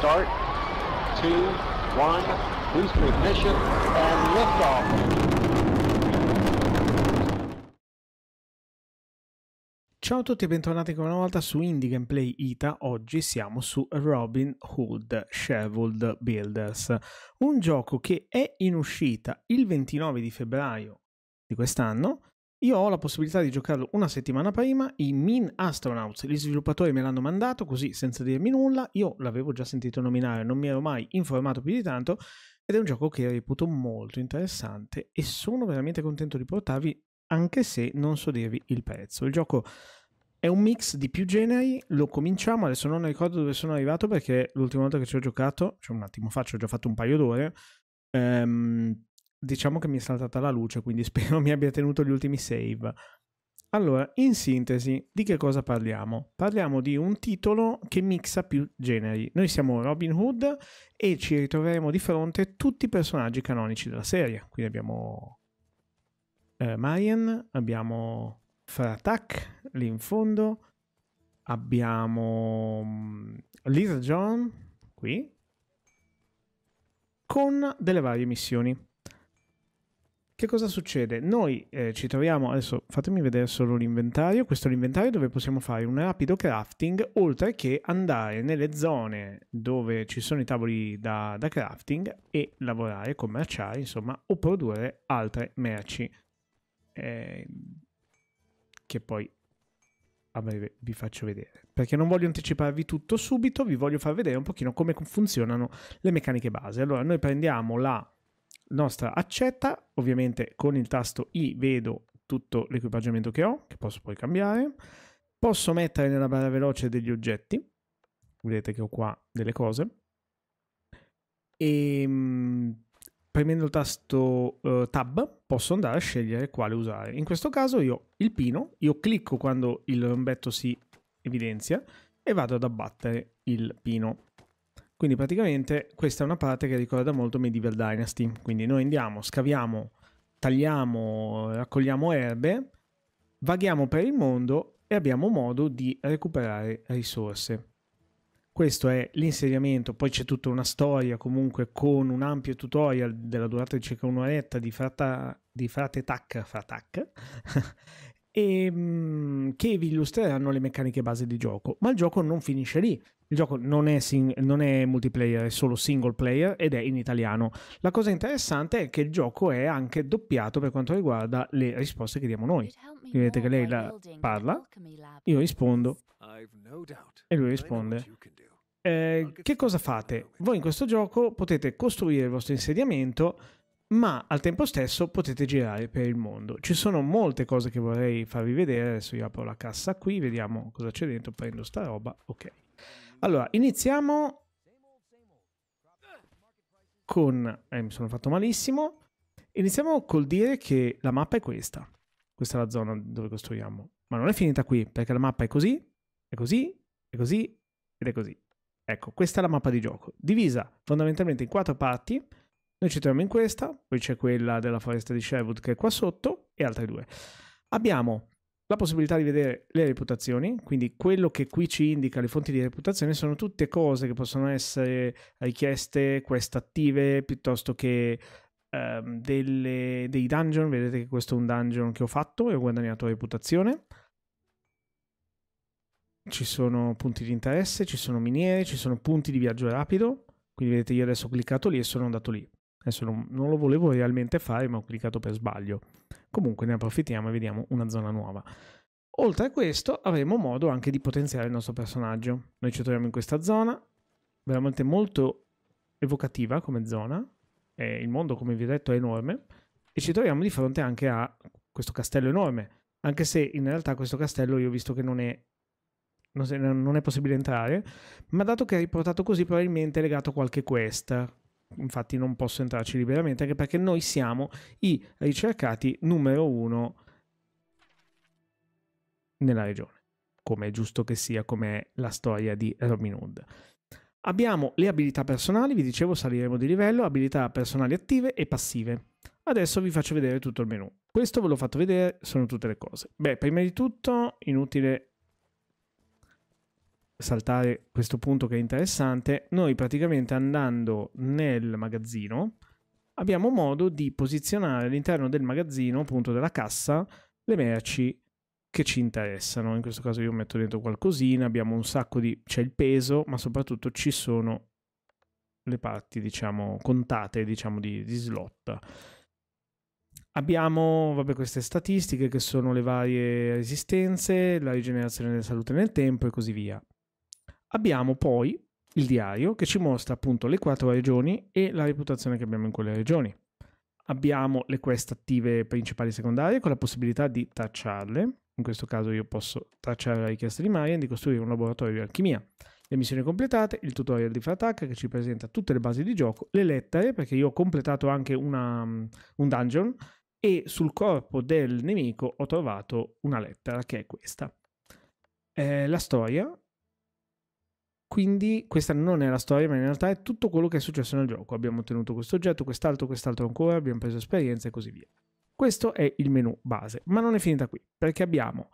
start, two, one, boost ignition, and liftoff. Ciao a tutti e bentornati ancora una volta su Indie Gameplay Ita. Oggi siamo su Robin Hood Shoveled Builders, un gioco che è in uscita il 29 di febbraio di quest'anno io ho la possibilità di giocarlo una settimana prima, i Min Astronauts, gli sviluppatori me l'hanno mandato così senza dirmi nulla, io l'avevo già sentito nominare, non mi ero mai informato più di tanto ed è un gioco che reputo molto interessante e sono veramente contento di portarvi anche se non so dirvi il prezzo. Il gioco è un mix di più generi, lo cominciamo, adesso non ricordo dove sono arrivato perché l'ultima volta che ci ho giocato, cioè un attimo fa, ci ho già fatto un paio d'ore, ehm, diciamo che mi è saltata la luce, quindi spero mi abbia tenuto gli ultimi save. Allora, in sintesi, di che cosa parliamo? Parliamo di un titolo che mixa più generi. Noi siamo Robin Hood e ci ritroveremo di fronte tutti i personaggi canonici della serie. Quindi abbiamo eh, Marian, abbiamo Fratak lì in fondo, abbiamo mm, Liz John qui, con delle varie missioni. Che cosa succede? Noi eh, ci troviamo, adesso fatemi vedere solo l'inventario, questo è l'inventario dove possiamo fare un rapido crafting, oltre che andare nelle zone dove ci sono i tavoli da, da crafting e lavorare, commerciare, insomma, o produrre altre merci. Eh, che poi a breve vi faccio vedere perché non voglio anticiparvi tutto subito vi voglio far vedere un pochino come funzionano le meccaniche base allora noi prendiamo la nostra accetta, ovviamente con il tasto I vedo tutto l'equipaggiamento che ho, che posso poi cambiare. Posso mettere nella barra veloce degli oggetti, vedete che ho qua delle cose. E ehm, premendo il tasto uh, Tab posso andare a scegliere quale usare. In questo caso io il pino, io clicco quando il rombetto si evidenzia e vado ad abbattere il pino. Quindi praticamente questa è una parte che ricorda molto Medieval Dynasty. Quindi noi andiamo, scaviamo, tagliamo, raccogliamo erbe, vaghiamo per il mondo e abbiamo modo di recuperare risorse. Questo è l'insediamento, poi c'è tutta una storia comunque con un ampio tutorial della durata di circa un'oretta di, di frate tac fratac e, ehm, che vi illustreranno le meccaniche base di gioco. Ma il gioco non finisce lì. Il gioco non è, sing- non è, multiplayer, è solo single player ed è in italiano. La cosa interessante è che il gioco è anche doppiato per quanto riguarda le risposte che diamo noi. Vedete che lei parla, io rispondo e lui risponde. Eh, che cosa fate? Voi in questo gioco potete costruire il vostro insediamento ma al tempo stesso potete girare per il mondo. Ci sono molte cose che vorrei farvi vedere, adesso io apro la cassa qui, vediamo cosa c'è dentro, prendo sta roba, ok. Allora, iniziamo con... Eh, mi sono fatto malissimo. Iniziamo col dire che la mappa è questa. Questa è la zona dove costruiamo. Ma non è finita qui, perché la mappa è così, è così, è così ed è così. Ecco, questa è la mappa di gioco, divisa fondamentalmente in quattro parti noi ci troviamo in questa, poi c'è quella della foresta di Sherwood che è qua sotto e altre due. Abbiamo la possibilità di vedere le reputazioni, quindi quello che qui ci indica le fonti di reputazione sono tutte cose che possono essere richieste, quest attive, piuttosto che um, delle, dei dungeon. Vedete che questo è un dungeon che ho fatto e ho guadagnato reputazione. Ci sono punti di interesse, ci sono miniere, ci sono punti di viaggio rapido. Quindi vedete io adesso ho cliccato lì e sono andato lì. Adesso non, non lo volevo realmente fare, ma ho cliccato per sbaglio. Comunque ne approfittiamo e vediamo una zona nuova. Oltre a questo avremo modo anche di potenziare il nostro personaggio. Noi ci troviamo in questa zona, veramente molto evocativa come zona, eh, il mondo come vi ho detto è enorme, e ci troviamo di fronte anche a questo castello enorme, anche se in realtà questo castello io ho visto che non è, non è possibile entrare, ma dato che è riportato così probabilmente è legato a qualche quest, infatti non posso entrarci liberamente, anche perché noi siamo i ricercati numero uno nella regione, come è giusto che sia, come è la storia di Robin Hood. Abbiamo le abilità personali, vi dicevo saliremo di livello, abilità personali attive e passive. Adesso vi faccio vedere tutto il menu. Questo ve l'ho fatto vedere, sono tutte le cose. Beh, prima di tutto, inutile saltare questo punto che è interessante, noi praticamente andando nel magazzino abbiamo modo di posizionare all'interno del magazzino, appunto della cassa, le merci che ci interessano. In questo caso io metto dentro qualcosina, abbiamo un sacco di... c'è il peso, ma soprattutto ci sono le parti, diciamo, contate, diciamo, di, di slot. Abbiamo vabbè, queste statistiche che sono le varie resistenze, la rigenerazione della salute nel tempo e così via. Abbiamo poi il diario che ci mostra appunto le quattro regioni e la reputazione che abbiamo in quelle regioni. Abbiamo le quest attive principali e secondarie con la possibilità di tracciarle. In questo caso io posso tracciare la richiesta di Marian di costruire un laboratorio di alchimia. Le missioni completate, il tutorial di Fratak che ci presenta tutte le basi di gioco, le lettere perché io ho completato anche una, un dungeon e sul corpo del nemico ho trovato una lettera che è questa. Eh, la storia quindi questa non è la storia, ma in realtà è tutto quello che è successo nel gioco. Abbiamo ottenuto questo oggetto, quest'altro, quest'altro ancora, abbiamo preso esperienza e così via. Questo è il menu base, ma non è finita qui, perché abbiamo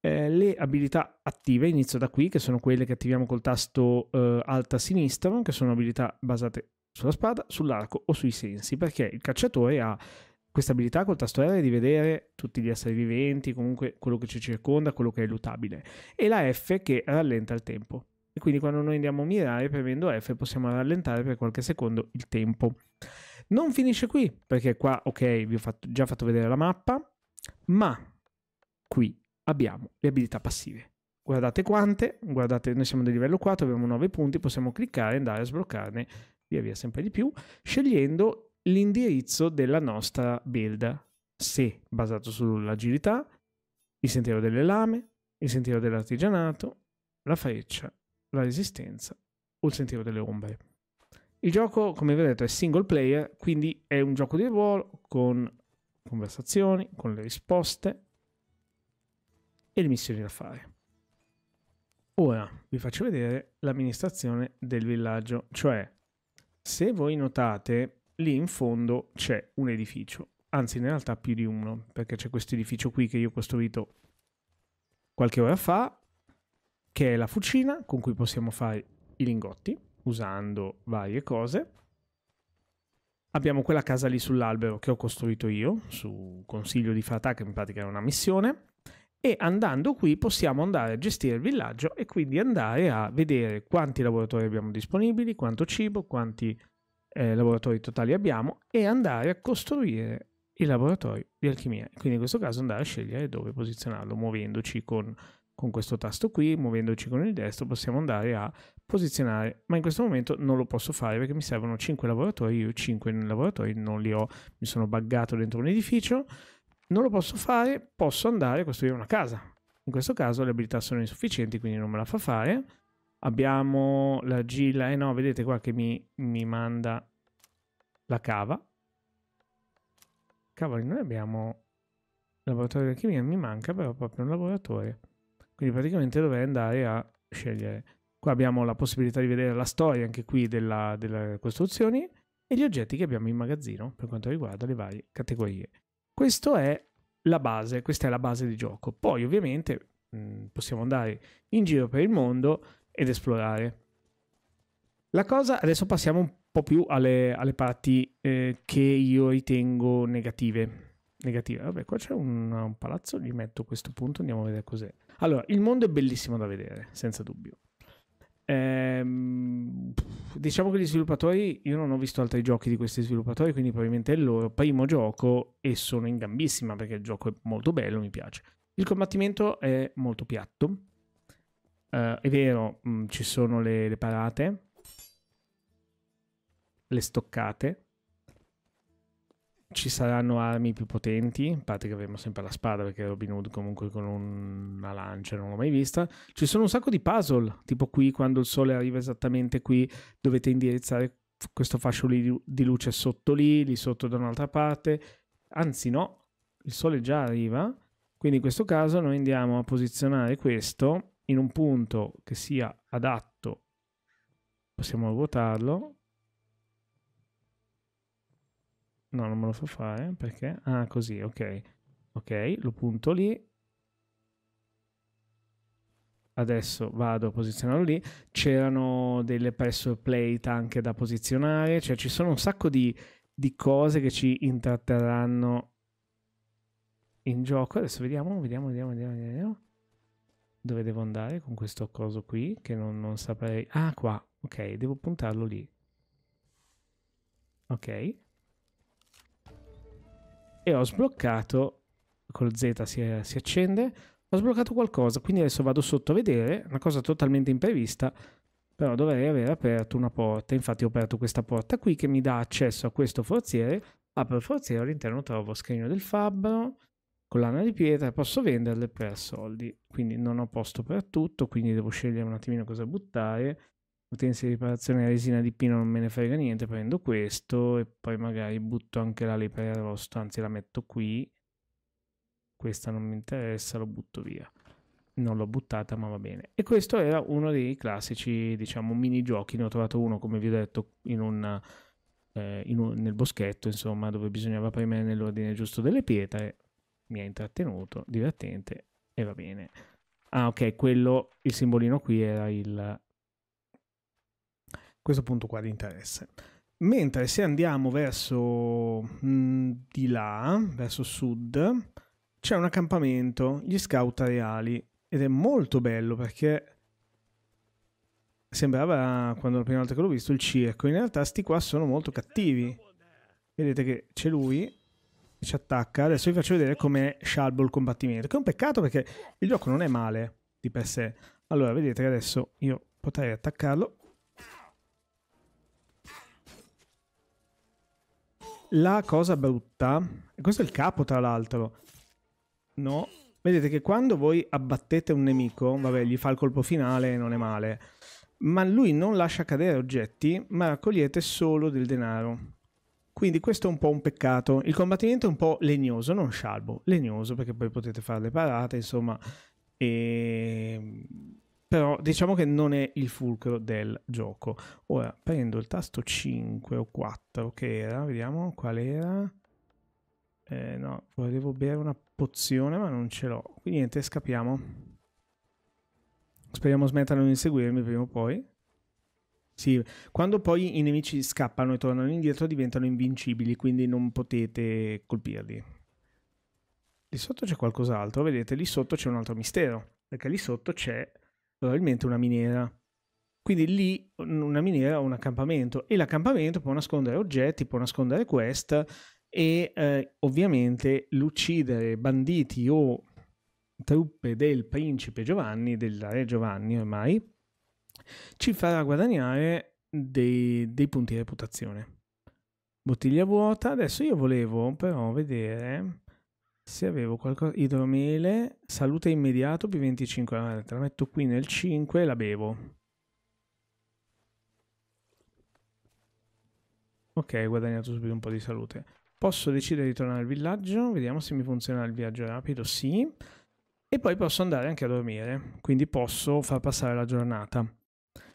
eh, le abilità attive, inizio da qui, che sono quelle che attiviamo col tasto eh, alta sinistra, che sono abilità basate sulla spada, sull'arco o sui sensi, perché il cacciatore ha questa abilità col tasto R di vedere tutti gli esseri viventi, comunque quello che ci circonda, quello che è lutabile, e la F che rallenta il tempo e quindi quando noi andiamo a mirare premendo F possiamo rallentare per qualche secondo il tempo. Non finisce qui perché qua ok vi ho fatto, già fatto vedere la mappa ma qui abbiamo le abilità passive. Guardate quante, guardate noi siamo del livello 4, abbiamo 9 punti, possiamo cliccare e andare a sbloccarne via via sempre di più scegliendo l'indirizzo della nostra build se basato sull'agilità, il sentiero delle lame, il sentiero dell'artigianato, la freccia la resistenza o il sentiero delle ombre. Il gioco, come vedete, è single player, quindi è un gioco di ruolo con conversazioni, con le risposte e le missioni da fare. Ora vi faccio vedere l'amministrazione del villaggio, cioè se voi notate lì in fondo c'è un edificio, anzi in realtà più di uno, perché c'è questo edificio qui che io ho costruito qualche ora fa che è la fucina con cui possiamo fare i lingotti usando varie cose. Abbiamo quella casa lì sull'albero che ho costruito io, su consiglio di Fatah, che in pratica era una missione. E andando qui possiamo andare a gestire il villaggio e quindi andare a vedere quanti lavoratori abbiamo disponibili, quanto cibo, quanti eh, laboratori totali abbiamo e andare a costruire i laboratori di alchimia. Quindi in questo caso andare a scegliere dove posizionarlo muovendoci con con questo tasto qui, muovendoci con il destro, possiamo andare a posizionare, ma in questo momento non lo posso fare perché mi servono 5 lavoratori, io 5 lavoratori non li ho, mi sono buggato dentro un edificio, non lo posso fare, posso andare a costruire una casa. In questo caso le abilità sono insufficienti, quindi non me la fa fare. Abbiamo la gilla, eh no, vedete qua che mi, mi manda la cava. Cavoli, noi abbiamo il laboratorio di alchimia, mi manca però proprio un laboratorio. Quindi praticamente dovrei andare a scegliere. Qua abbiamo la possibilità di vedere la storia anche qui della, delle costruzioni e gli oggetti che abbiamo in magazzino per quanto riguarda le varie categorie. Questa è la base, questa è la base di gioco. Poi ovviamente mh, mm, possiamo andare in giro per il mondo ed esplorare. La cosa, adesso passiamo un po' più alle, alle parti eh, che io ritengo negative. Negative, vabbè qua c'è un, un palazzo, gli metto questo punto, andiamo a vedere cos'è. Allora, il mondo è bellissimo da vedere, senza dubbio. Ehm, diciamo che gli sviluppatori, io non ho visto altri giochi di questi sviluppatori, quindi probabilmente è il loro primo gioco e sono in gambissima perché il gioco è molto bello, mi piace. Il combattimento è molto piatto, Uh, è vero, mh, mm, ci sono le, le, parate, le stoccate, ci saranno armi più potenti, a parte che avremo sempre la spada perché Robin Hood comunque con una lancia non l'ho mai vista, ci sono un sacco di puzzle, tipo qui quando il sole arriva esattamente qui dovete indirizzare questo fascio di luce sotto lì, lì sotto da un'altra parte, anzi no, il sole già arriva, quindi in questo caso noi andiamo a posizionare questo in un punto che sia adatto, possiamo ruotarlo, No, non me lo fa fare perché? Ah, così, ok. Ok, lo punto lì. Adesso vado a posizionarlo lì. C'erano delle pressure plate anche da posizionare, cioè ci sono un sacco di, di cose che ci intratterranno in gioco. Adesso vediamo, vediamo, vediamo, vediamo, vediamo. Dove devo andare con questo coso qui che non, non saprei. Ah, qua. Ok, devo puntarlo lì. Ok e ho sbloccato, col Z si, si accende, ho sbloccato qualcosa, quindi adesso vado sotto a vedere, una cosa totalmente imprevista, però dovrei aver aperto una porta, infatti ho aperto questa porta qui che mi dà accesso a questo forziere, apro il forziere, all'interno trovo scherino del fabbro, collana di pietra, posso venderle per soldi, quindi non ho posto per tutto, quindi devo scegliere un attimino cosa buttare, utensili di riparazione e resina di pino non me ne frega niente, prendo questo e poi magari butto anche la lepre arrosto, anzi la metto qui, questa non mi interessa, lo butto via. Non l'ho buttata, ma va bene. E questo era uno dei classici, diciamo, mini giochi Ne ho trovato uno, come vi ho detto, in un, eh, in un, nel boschetto, insomma, dove bisognava premere nell'ordine giusto delle pietre. Mi ha intrattenuto, divertente e va bene. Ah, ok, quello, il simbolino qui era il, questo punto qua di interesse. Mentre se andiamo verso mh, mm, di là, verso sud, c'è un accampamento, gli scout reali, ed è molto bello perché sembrava, quando la prima volta che l'ho visto, il circo. In realtà sti qua sono molto cattivi. Vedete che c'è lui ci attacca. Adesso vi faccio vedere com'è scialbo il combattimento, che è un peccato perché il gioco non è male di per sé. Allora, vedete che adesso io potrei attaccarlo La cosa brutta, e questo è il capo tra l'altro, no? Vedete che quando voi abbattete un nemico, vabbè, gli fa il colpo finale, non è male, ma lui non lascia cadere oggetti, ma raccogliete solo del denaro. Quindi questo è un po' un peccato. Il combattimento è un po' legnoso, non scialbo, legnoso perché poi potete fare le parate, insomma, e però diciamo che non è il fulcro del gioco. Ora prendo il tasto 5 o 4 che era, vediamo qual era. Eh, no, volevo bere una pozione ma non ce l'ho. Quindi niente, scappiamo. Speriamo smettano di inseguirmi prima o poi. Sì, quando poi i nemici scappano e tornano indietro diventano invincibili, quindi non potete colpirli. Lì sotto c'è qualcos'altro, vedete, lì sotto c'è un altro mistero, perché lì sotto c'è probabilmente una miniera. Quindi lì una miniera o un accampamento e l'accampamento può nascondere oggetti, può nascondere quest e eh, ovviamente l'uccidere banditi o truppe del principe Giovanni, del re Giovanni ormai, ci farà guadagnare dei, dei punti di reputazione. Bottiglia vuota, adesso io volevo però vedere se avevo qualcosa, idromele, salute immediato più 25, allora, te la metto qui nel 5 e la bevo. Ok, ho guadagnato subito un po' di salute. Posso decidere di tornare al villaggio, vediamo se mi funziona il viaggio rapido, sì. E poi posso andare anche a dormire, quindi posso far passare la giornata.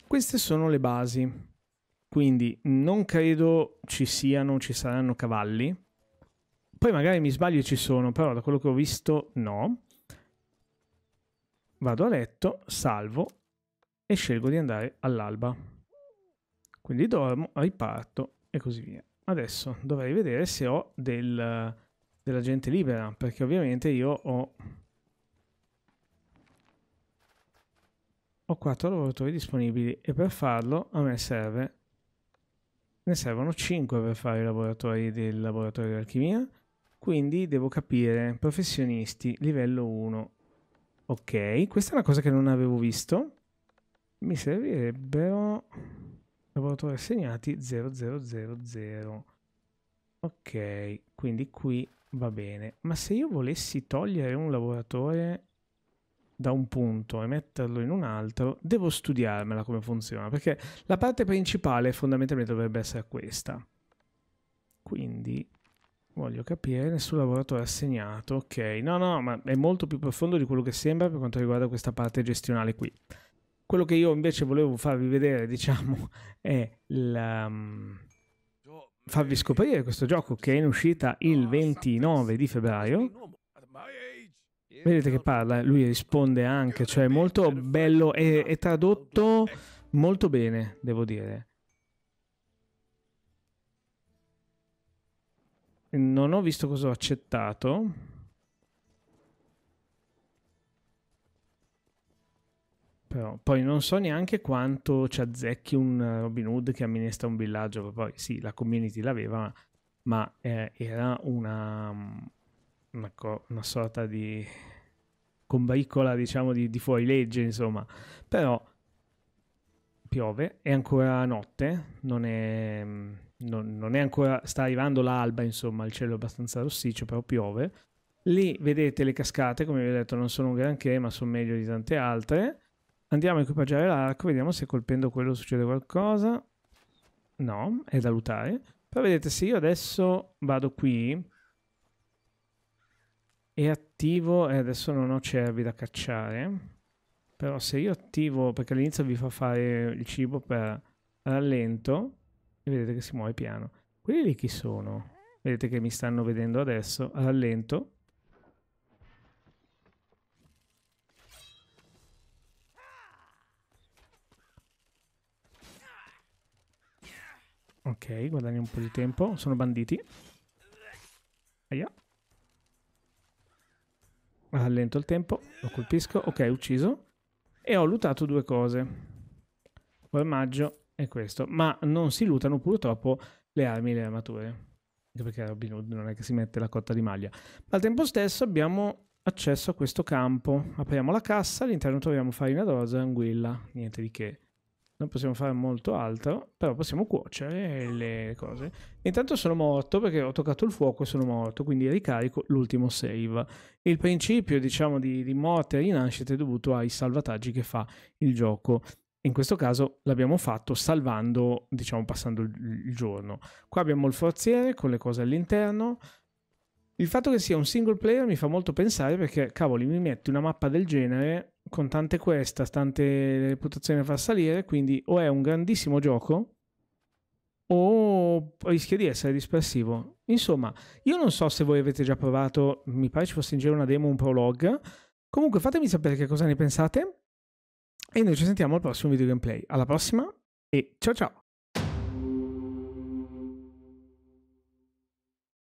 Queste sono le basi, quindi non credo ci siano, ci saranno cavalli, poi magari mi sbaglio e ci sono, però da quello che ho visto no. Vado a letto, salvo e scelgo di andare all'alba. Quindi dormo, riparto e così via. Adesso dovrei vedere se ho del, della gente libera, perché ovviamente io ho... Ho 4 lavoratori disponibili e per farlo a me serve ne servono 5 per fare i lavoratori del laboratorio di alchimia quindi devo capire, professionisti, livello 1. Ok, questa è una cosa che non avevo visto. Mi servirebbero lavoratori assegnati 0000. Ok, quindi qui va bene. Ma se io volessi togliere un lavoratore da un punto e metterlo in un altro, devo studiarmela come funziona, perché la parte principale fondamentalmente dovrebbe essere questa. Quindi Voglio capire nessun lavoratore assegnato, ok. No, no, ma è molto più profondo di quello che sembra per quanto riguarda questa parte gestionale qui. Quello che io invece volevo farvi vedere, diciamo, è la, mm, farvi scoprire questo gioco che è in uscita il 29 ah, di febbraio. Vedete che parla, lui risponde anche, cioè è molto bello, è, è tradotto molto bene, devo dire. Non ho visto cosa ho accettato. Però poi non so neanche quanto ci azzecchi un eh, Robin Hood che amministra un villaggio. Poi sì, la community l'aveva, ma eh, era una, mm, una, co- una, sorta di combaicola, diciamo, di, di fuorilegge, insomma. Però piove, è ancora notte, non è mm, non, non è ancora, sta arrivando l'alba, insomma, il cielo è abbastanza rossiccio, però piove. Lì vedete le cascate, come vi ho detto, non sono un granché, ma sono meglio di tante altre. Andiamo a equipaggiare l'arco, vediamo se colpendo quello succede qualcosa. No, è da lutare. Però vedete, se io adesso vado qui e attivo, e adesso non ho cervi da cacciare, però se io attivo, perché all'inizio vi fa fare il cibo per rallento, e vedete che si muove piano. Quelli lì chi sono? Vedete che mi stanno vedendo adesso, rallento. Ok, guadagni un po' di tempo, sono banditi. Aia. Rallento il tempo, lo colpisco, ok, ucciso. E ho lutato due cose. Poi è questo, ma non si lutano purtroppo le armi e le armature, anche perché Robin Hood non è che si mette la cotta di maglia. Al tempo stesso abbiamo accesso a questo campo, apriamo la cassa, all'interno troviamo farina d'orzo e anguilla, niente di che. Non possiamo fare molto altro, però possiamo cuocere le cose. Intanto sono morto perché ho toccato il fuoco e sono morto, quindi ricarico l'ultimo save. Il principio, diciamo, di, di morte e rinascita è dovuto ai salvataggi che fa il gioco. In questo caso l'abbiamo fatto salvando, diciamo, passando il giorno. Qua abbiamo il forziere con le cose all'interno. Il fatto che sia un single player mi fa molto pensare perché, cavoli, mi metti una mappa del genere con tante quest, tante reputazioni da far salire, quindi o è un grandissimo gioco o rischia di essere dispersivo. Insomma, io non so se voi avete già provato, mi pare ci fosse in giro una demo, un prologue. Comunque fatemi sapere che cosa ne pensate e noi ci sentiamo al prossimo video gameplay. Alla prossima e ciao ciao!